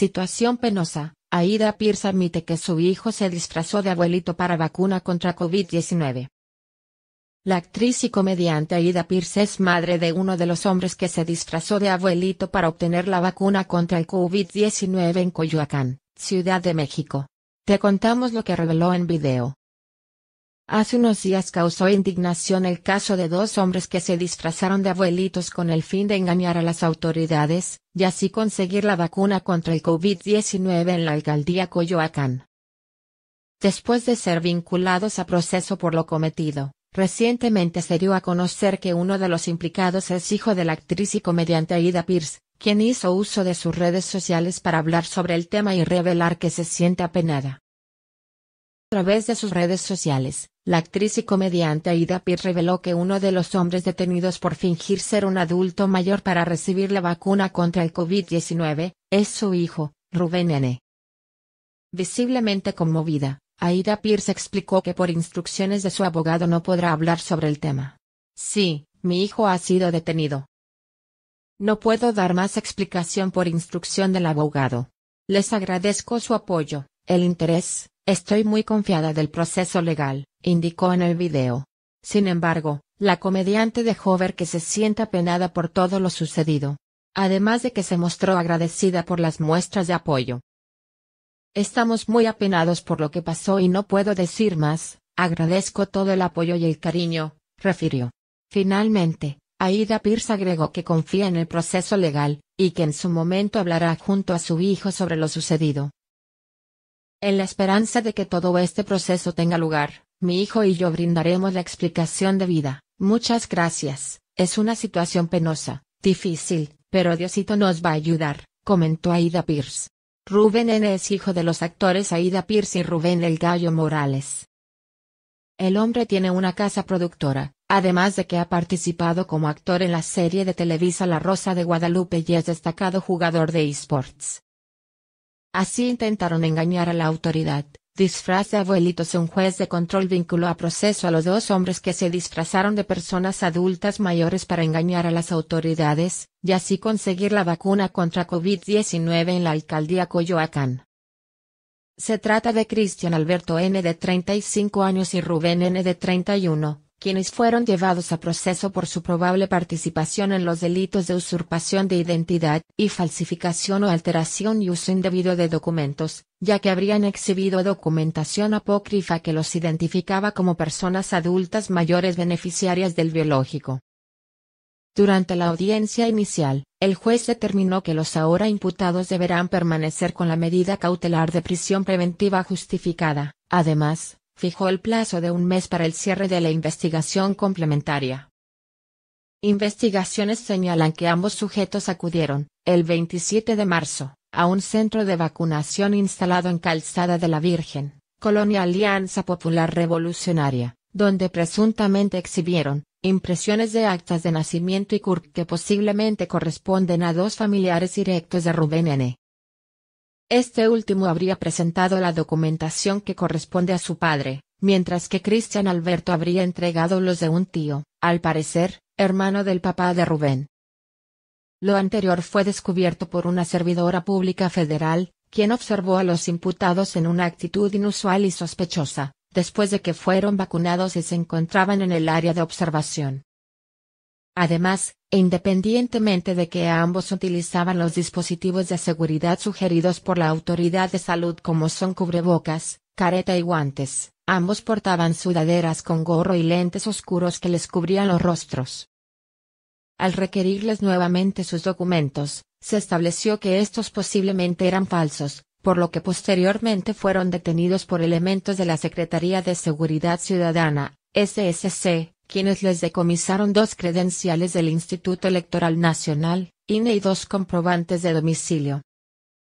Situación penosa. Aida Pierce admite que su hijo se disfrazó de abuelito para vacuna contra COVID-19. La actriz y comediante Aida Pierce es madre de uno de los hombres que se disfrazó de abuelito para obtener la vacuna contra el COVID-19 en Coyoacán, Ciudad de México. Te contamos lo que reveló en video. Hace unos días causó indignación el caso de dos hombres que se disfrazaron de abuelitos con el fin de engañar a las autoridades, y así conseguir la vacuna contra el COVID-19 en la alcaldía Coyoacán. Después de ser vinculados a proceso por lo cometido, recientemente se dio a conocer que uno de los implicados es hijo de la actriz y comediante Aida Pierce, quien hizo uso de sus redes sociales para hablar sobre el tema y revelar que se siente apenada. A través de sus redes sociales, la actriz y comediante Aida Pitt reveló que uno de los hombres detenidos por fingir ser un adulto mayor para recibir la vacuna contra el COVID-19, es su hijo, Rubén N. Visiblemente conmovida, Aida Pierce explicó que por instrucciones de su abogado no podrá hablar sobre el tema. Sí, mi hijo ha sido detenido. No puedo dar más explicación por instrucción del abogado. Les agradezco su apoyo, el interés, Estoy muy confiada del proceso legal, indicó en el video. Sin embargo, la comediante dejó ver que se siente apenada por todo lo sucedido. Además de que se mostró agradecida por las muestras de apoyo. Estamos muy apenados por lo que pasó y no puedo decir más, agradezco todo el apoyo y el cariño, refirió. Finalmente, Aida Pierce agregó que confía en el proceso legal, y que en su momento hablará junto a su hijo sobre lo sucedido. En la esperanza de que todo este proceso tenga lugar, mi hijo y yo brindaremos la explicación de vida. Muchas gracias, es una situación penosa, difícil, pero Diosito nos va a ayudar, comentó Aida Pierce. Rubén N. es hijo de los actores Aida Pierce y Rubén El Gallo Morales. El hombre tiene una casa productora, además de que ha participado como actor en la serie de Televisa La Rosa de Guadalupe y es destacado jugador de esports. Así intentaron engañar a la autoridad. Disfraz de abuelitos Un juez de control vinculó a proceso a los dos hombres que se disfrazaron de personas adultas mayores para engañar a las autoridades, y así conseguir la vacuna contra COVID-19 en la alcaldía Coyoacán. Se trata de Cristian Alberto N de 35 años y Rubén N de 31, quienes fueron llevados a proceso por su probable participación en los delitos de usurpación de identidad y falsificación o alteración y uso indebido de documentos, ya que habrían exhibido documentación apócrifa que los identificaba como personas adultas mayores beneficiarias del biológico. Durante la audiencia inicial, el juez determinó que los ahora imputados deberán permanecer con la medida cautelar de prisión preventiva justificada. Además, fijó el plazo de un mes para el cierre de la investigación complementaria. Investigaciones señalan que ambos sujetos acudieron, el 27 de marzo, a un centro de vacunación instalado en Calzada de la Virgen, Colonia Alianza Popular Revolucionaria, donde presuntamente exhibieron, impresiones de actas de nacimiento y CURP que posiblemente corresponden a dos familiares directos de Rubén N. Este último habría presentado la documentación que corresponde a su padre, mientras que Cristian Alberto habría entregado los de un tío, al parecer, hermano del papá de Rubén. Lo anterior fue descubierto por una servidora pública federal, quien observó a los imputados en una actitud inusual y sospechosa, después de que fueron vacunados y se encontraban en el área de observación. Además, independientemente de que ambos utilizaban los dispositivos de seguridad sugeridos por la autoridad de salud como son cubrebocas, careta y guantes, ambos portaban sudaderas con gorro y lentes oscuros que les cubrían los rostros. Al requerirles nuevamente sus documentos, se estableció que estos posiblemente eran falsos, por lo que posteriormente fueron detenidos por elementos de la Secretaría de Seguridad Ciudadana, SSC, quienes les decomisaron dos credenciales del Instituto Electoral Nacional, INE y dos comprobantes de domicilio.